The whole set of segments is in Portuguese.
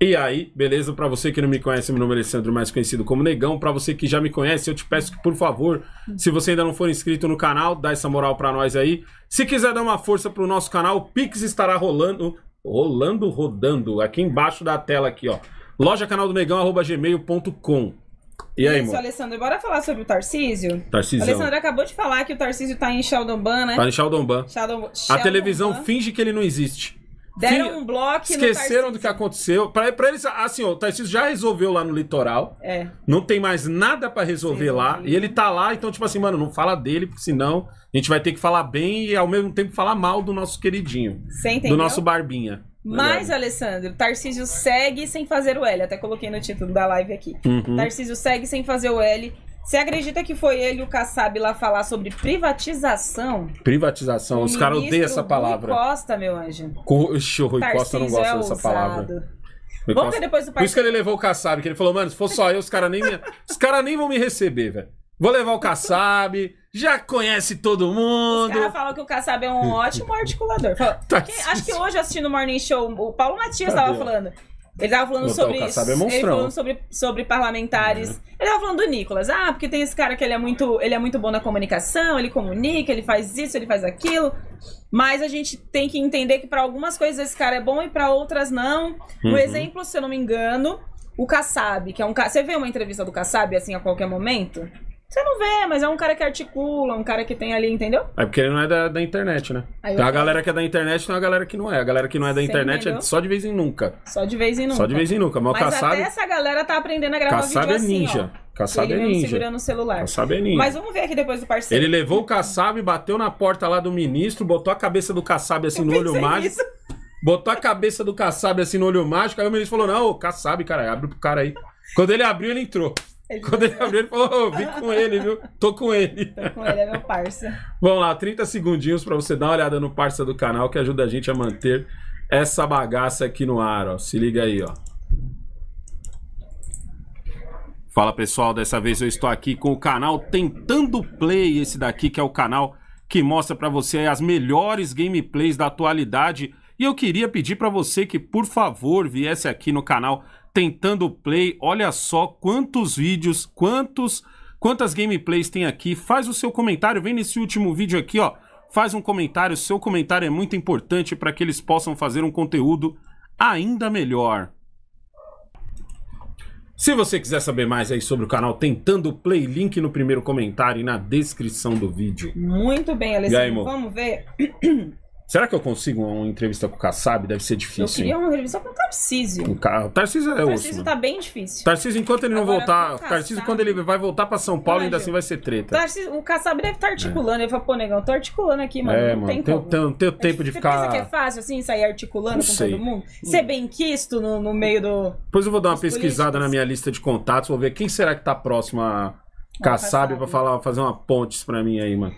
E aí, beleza? Para você que não me conhece, meu nome é Alessandro, mais conhecido como Negão. Para você que já me conhece, eu te peço que, por favor, hum. se você ainda não for inscrito no canal, dá essa moral para nós aí. Se quiser dar uma força pro nosso canal, o Pix estará rolando, rolando, rodando, aqui embaixo da tela aqui, ó. Loja canal do Negão, arroba gmail.com. E aí, Isso, amor? Alessandro, bora falar sobre o Tarcísio? Tarcísio. Alessandro acabou de falar que o Tarcísio tá em Sheldon Ban, né? Tá em Sheldon Ban. Sheldon... a televisão finge que ele não existe. Deram um bloco tá Esqueceram do que aconteceu. Pra, pra eles, assim, o Tarcísio já resolveu lá no litoral. É. Não tem mais nada para resolver Sim, lá. E ele tá lá, então, tipo assim, mano, não fala dele, porque senão a gente vai ter que falar bem e ao mesmo tempo falar mal do nosso queridinho. Você entendeu? Do nosso Barbinha. Mas, Alessandro, Tarcísio segue sem fazer o L. Até coloquei no título da live aqui. Uhum. Tarcísio segue sem fazer o L você acredita que foi ele, o Kassab, lá falar sobre privatização? Privatização, o os caras odeiam essa palavra. Rui Costa, meu anjo. Oxi, o Rui Tarcísio Costa não gosta é dessa palavra. Rui Vamos Costa... ver depois o partido. Por isso que ele levou o Kassab, que ele falou, mano, se for só eu, os caras nem, me... os cara nem vão me receber, velho. Vou levar o Kassab, já conhece todo mundo. Os caras falam que o Kassab é um ótimo articulador. Fala, tá acho que hoje, assistindo o Morning Show, o Paulo Matias estava tá falando ele tava falando sobre. é Ele falando sobre, sobre parlamentares. É. Ele tava falando do Nicolas. Ah, porque tem esse cara que ele é muito. Ele é muito bom na comunicação, ele comunica, ele faz isso, ele faz aquilo. Mas a gente tem que entender que para algumas coisas esse cara é bom e para outras não. Um uhum. exemplo, se eu não me engano, o Kassab, que é um. Você vê uma entrevista do Kassab assim a qualquer momento? Você não vê, mas é um cara que articula, um cara que tem ali, entendeu? É porque ele não é da, da internet, né? tem a galera que é da internet tem a galera que não é. A galera que não é da internet é entendeu? é só de vez em nunca. Só de vez em nunca. Só de vez em nunca. Mas, mas até é- essa galera tá aprendendo a gravar Kassab vídeo é assim, ninja. ó. Kassab ele é ninja. segurando o celular. Kassab é ninja. Mas vamos ver aqui depois do parceiro. Ele levou o Kassab, bateu na porta lá do ministro, botou a cabeça do Kassab assim Eu no olho mágico. Botou a cabeça do Kassab assim no olho mágico. Aí o ministro falou, não, ô, Kassab, cara, abre pro cara aí. Quando ele abriu, ele entrou. Ele Quando ele abriu, ele falou: vim com ele, viu? Tô com ele. Tô com ele, é meu parça. Vamos lá, 30 segundinhos para você dar uma olhada no parça do canal que ajuda a gente a manter essa bagaça aqui no ar, ó. Se liga aí, ó. Fala pessoal, dessa vez eu estou aqui com o canal Tentando Play, esse daqui que é o canal que mostra para você as melhores gameplays da atualidade e eu queria pedir para você que, por favor, viesse aqui no canal Tentando Play. Olha só quantos vídeos, quantos, quantas gameplays tem aqui. Faz o seu comentário, vem nesse último vídeo aqui, ó. Faz um comentário, seu comentário é muito importante para que eles possam fazer um conteúdo ainda melhor. Se você quiser saber mais aí sobre o canal Tentando Play, link no primeiro comentário e na descrição do vídeo. Muito bem, Alessandro. Vamos ver. Será que eu consigo uma entrevista com o Kassab? Deve ser difícil. Eu queria uma entrevista com o Tarcísio. o, o Tarcísio é o. Tarcísio tá bem difícil. Tarcísio, enquanto ele não Agora, voltar. Kassab... Tarcísio, quando ele vai voltar pra São Paulo, Imagina. ainda assim vai ser treta. O, Tarcísio, o Kassab deve estar tá articulando. É. Ele fala, pô, negão, tô articulando aqui, mano. É, não mano, tem tenho, como. Tenho, tenho tempo de ficar. Você pensa que é fácil, assim, sair articulando não com sei. todo mundo? Ser bem quisto no, no meio do. Depois eu vou dar uma pesquisada políticos. na minha lista de contatos, vou ver quem será que tá próximo a Kassab, Kassab. pra falar, fazer uma ponte pra mim aí, mano.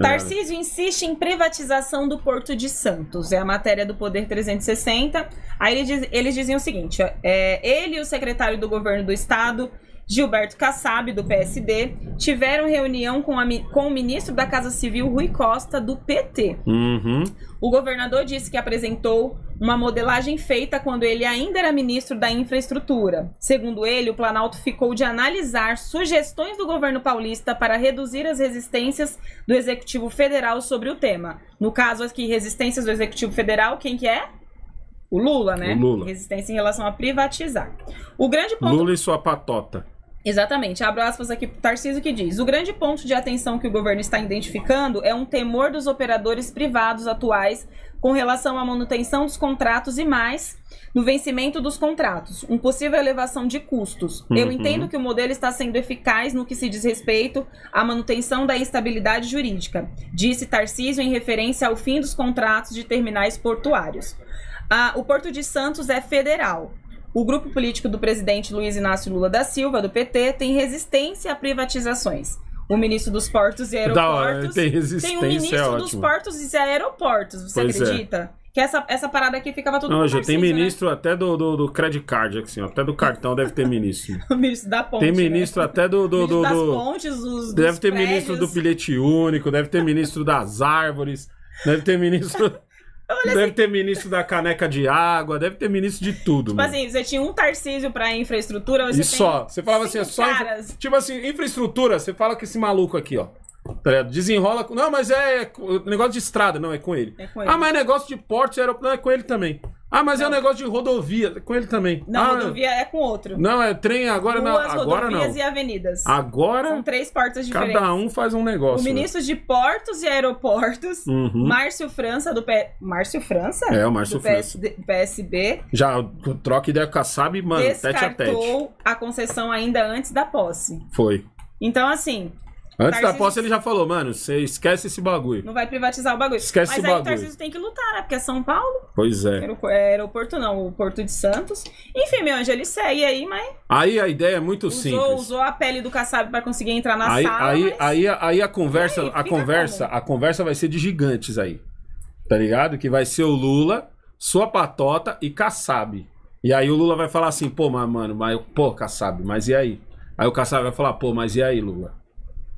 É. Tarcísio insiste em privatização do Porto de Santos. É a matéria do Poder 360. Aí ele diz, eles diziam o seguinte: é, ele e o secretário do governo do estado Gilberto Kassab, do PSD, tiveram reunião com, a, com o ministro da Casa Civil, Rui Costa, do PT. Uhum. O governador disse que apresentou uma modelagem feita quando ele ainda era ministro da Infraestrutura. Segundo ele, o Planalto ficou de analisar sugestões do governo paulista para reduzir as resistências do Executivo Federal sobre o tema. No caso aqui, resistências do Executivo Federal, quem que é? O Lula, né? O Lula. Resistência em relação a privatizar. O grande ponto... Lula e sua patota. Exatamente, abro aspas aqui, Tarcísio que diz: O grande ponto de atenção que o governo está identificando é um temor dos operadores privados atuais com relação à manutenção dos contratos e mais no vencimento dos contratos, uma possível elevação de custos. Uhum. Eu entendo que o modelo está sendo eficaz no que se diz respeito à manutenção da estabilidade jurídica, disse Tarcísio em referência ao fim dos contratos de terminais portuários. Ah, o Porto de Santos é federal. O grupo político do presidente Luiz Inácio Lula da Silva, do PT, tem resistência a privatizações. O ministro dos portos e aeroportos. tem resistência. Tem o ministro é dos portos e aeroportos, você pois é. acredita? É. Que essa, essa parada aqui ficava tudo Não, já tem né? ministro né? até do, do, do credit card, assim, ó, até do cartão deve ter ministro. o ministro da ponte. Tem né? ministro né? até do. do, do, das pontes, dos, Deve dos ter prédios. ministro do bilhete único, deve ter ministro das árvores, deve ter ministro. Deve assim... ter ministro da caneca de água, deve ter ministro de tudo. Tipo assim, você tinha um Tarcísio pra infraestrutura, você e só. Você falava assim, é só. Tipo assim, infraestrutura, você fala com esse maluco aqui, ó. Tá Desenrola. Não, mas é, é negócio de estrada, não, é com ele. É com ele. Ah, mas é negócio de porte, aeroporto, não, é com ele também. Ah, mas não. é um negócio de rodovia, com ele também. Não, ah, rodovia é com outro. Não, é trem agora não. Ruas, agora rodovias não. e avenidas. Agora. São três portas diferentes. Cada um faz um negócio. O né? ministro né? de Portos e Aeroportos, uhum. Márcio França, do P... Márcio França? É, o Márcio do França. PSB. Já troca ideia com a SAB, mano, descartou tete a tete. a concessão ainda antes da posse. Foi. Então, assim, Antes Tarcísio... da posse ele já falou, mano, você esquece esse bagulho. Não vai privatizar o bagulho. Esquece Mas o aí bagulho. o Tarcísio tem que lutar, né? Porque é São Paulo. Pois é. é. Aeroporto não, o Porto de Santos. Enfim, meu anjo, ele segue aí, mas... Aí a ideia é muito usou, simples. Usou a pele do Kassab para conseguir entrar na aí, sala, aí, mas... aí, aí, aí a conversa, aí, a conversa, como? a conversa vai ser de gigantes aí. Tá ligado? Que vai ser o Lula, sua patota e Kassab. E aí o Lula vai falar assim, pô, mas mano, mas, pô, Kassab, mas e aí? Aí o Kassab vai falar, pô, mas e aí, Lula?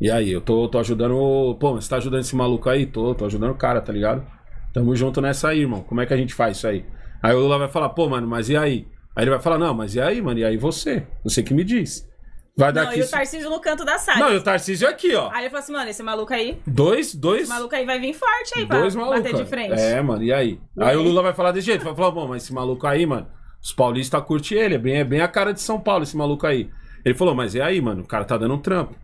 E aí, eu tô, tô ajudando. Pô, você tá ajudando esse maluco aí? Tô, tô ajudando o cara, tá ligado? Tamo junto nessa aí, irmão. Como é que a gente faz isso aí? Aí o Lula vai falar, pô, mano, mas e aí? Aí ele vai falar, não, mas e aí, mano? E aí você? Você que me diz. Vai não, dar Não, E o Tarcísio no canto da sala. Não, e o Tarcísio aqui, ó. Aí ele fala assim, mano, esse maluco aí. Dois, dois. Esse maluco aí vai vir forte aí, dois pra maluco. bater de frente. É. é, mano, e aí? E aí, aí o Lula vai falar desse jeito, vai falar, bom, mas esse maluco aí, mano, os paulistas curtem ele, é bem, é bem a cara de São Paulo, esse maluco aí. Ele falou, mas e aí, mano? O cara tá dando um trampo.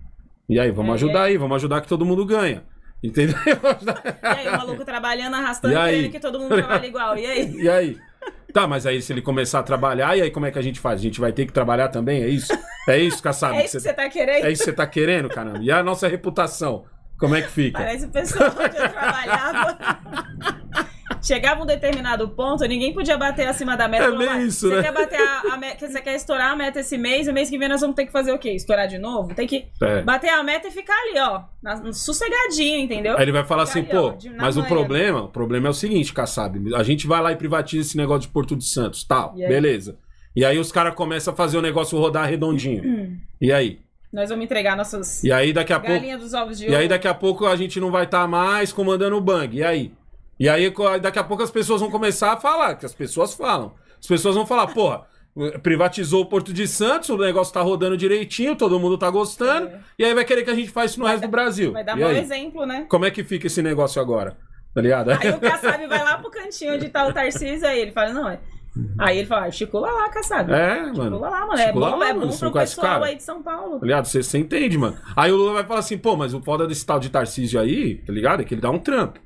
E aí, vamos é, ajudar aí, vamos ajudar que todo mundo ganha. Entendeu? E aí, o maluco trabalhando, arrastando ele que todo mundo trabalha igual. E aí? E aí? Tá, mas aí se ele começar a trabalhar, e aí como é que a gente faz? A gente vai ter que trabalhar também, é isso? É isso, caçado? É isso que você tá querendo? É isso que você tá querendo, caramba. E a nossa reputação? Como é que fica? Parece o pessoal que eu trabalhava. Chegava um determinado ponto, ninguém podia bater acima da meta. É bem isso, ah, isso, você né? Quer bater a, a meta, você quer estourar a meta esse mês, o mês que vem nós vamos ter que fazer o quê? Estourar de novo? Tem que é. bater a meta e ficar ali, ó, na, sossegadinho, entendeu? Aí ele vai falar ficar assim, ali, pô, ó, de, mas o problema, o problema é o seguinte, Kassab, a gente vai lá e privatiza esse negócio de Porto de Santos, tal, e beleza. E aí os caras começam a fazer o negócio rodar redondinho. E aí? Nós vamos entregar nossos. E aí daqui a pouco. E aí daqui a pouco a gente não vai estar tá mais comandando o Bang. E aí? E aí daqui a pouco as pessoas vão começar a falar, que as pessoas falam. As pessoas vão falar, porra, privatizou o Porto de Santos, o negócio tá rodando direitinho, todo mundo tá gostando, é. e aí vai querer que a gente faça isso no vai resto dar, do Brasil. Vai dar um exemplo, né? Como é que fica esse negócio agora? Tá ligado? Aí o Kassab vai lá pro cantinho onde tá o Tarcísio, aí ele fala, não, é. Aí ele fala, chicula ah, lá, Kassab. É, mano. Chicula lá, mano. é bom, é lá, é bom pro pessoal cara. aí de São Paulo. Tá ligado? Você, você entende, mano. Aí o Lula vai falar assim, pô, mas o foda desse tal de Tarcísio aí, tá ligado? É que ele dá um trampo.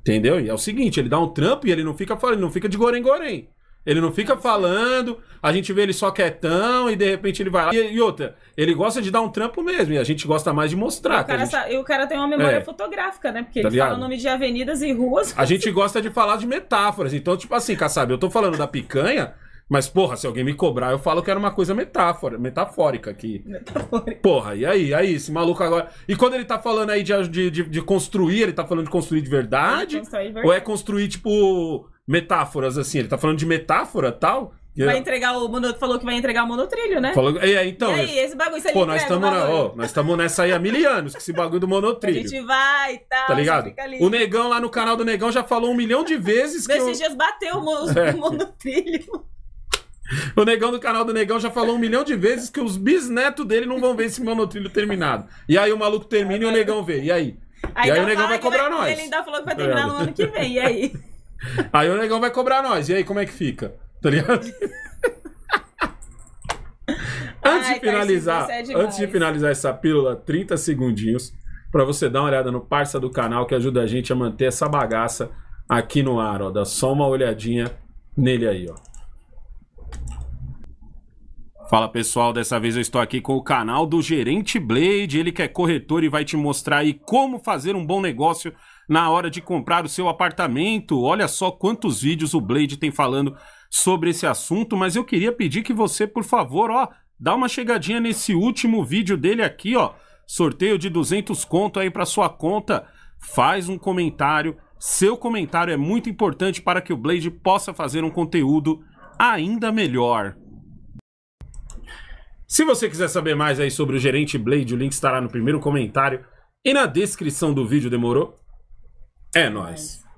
Entendeu? E é o seguinte, ele dá um trampo e ele não fica falando, não fica de gorém gorém. Ele não fica falando, a gente vê ele só quietão e de repente ele vai lá. E, e outra, ele gosta de dar um trampo mesmo, e a gente gosta mais de mostrar. E o cara, gente... o cara tem uma memória é. fotográfica, né? Porque tá ele ligado? fala o nome de avenidas e ruas. A gente gosta de falar de metáforas. Então, tipo assim, Kassab, eu tô falando da picanha, mas, porra, se alguém me cobrar, eu falo que era uma coisa metáfora, metafórica aqui. Metafórica. Porra, e aí? Aí, esse maluco agora. E quando ele tá falando aí de, de, de, de construir, ele tá falando de construir de verdade? verdade? Ou é construir, tipo, metáforas assim? Ele tá falando de metáfora tal? Vai entregar o mundo, falou que vai entregar o monotrilho, né? Falou, e aí, é, então. E aí, esse bagulho, você Pô, nós estamos na... oh, nós estamos nessa aí há mil anos, que esse bagulho do monotrilho. A gente vai e tal. Tá ligado? O Negão lá no canal do Negão já falou um milhão de vezes que. Nesses eu... dias bateu o, é. o monotrilho. O negão do canal do negão já falou um milhão de vezes que os bisnetos dele não vão ver esse monotrilho terminado. E aí o maluco termina e o negão vê. E aí? aí e aí o negão vai cobrar vai, nós. Ele ainda falou que vai terminar no ano que vem. E aí? Aí o negão vai cobrar nós. E aí como é que fica? Tá ligado? antes Ai, de tá, finalizar, é antes de finalizar essa pílula, 30 segundinhos para você dar uma olhada no parça do canal que ajuda a gente a manter essa bagaça aqui no ar, ó. Dá só uma olhadinha nele aí, ó. Fala pessoal, dessa vez eu estou aqui com o canal do Gerente Blade, ele que é corretor e vai te mostrar aí como fazer um bom negócio na hora de comprar o seu apartamento. Olha só quantos vídeos o Blade tem falando sobre esse assunto, mas eu queria pedir que você, por favor, ó, dá uma chegadinha nesse último vídeo dele aqui, ó, sorteio de 200 conto aí para sua conta. Faz um comentário, seu comentário é muito importante para que o Blade possa fazer um conteúdo ainda melhor. Se você quiser saber mais aí sobre o gerente Blade, o link estará no primeiro comentário e na descrição do vídeo, demorou? É, é nóis.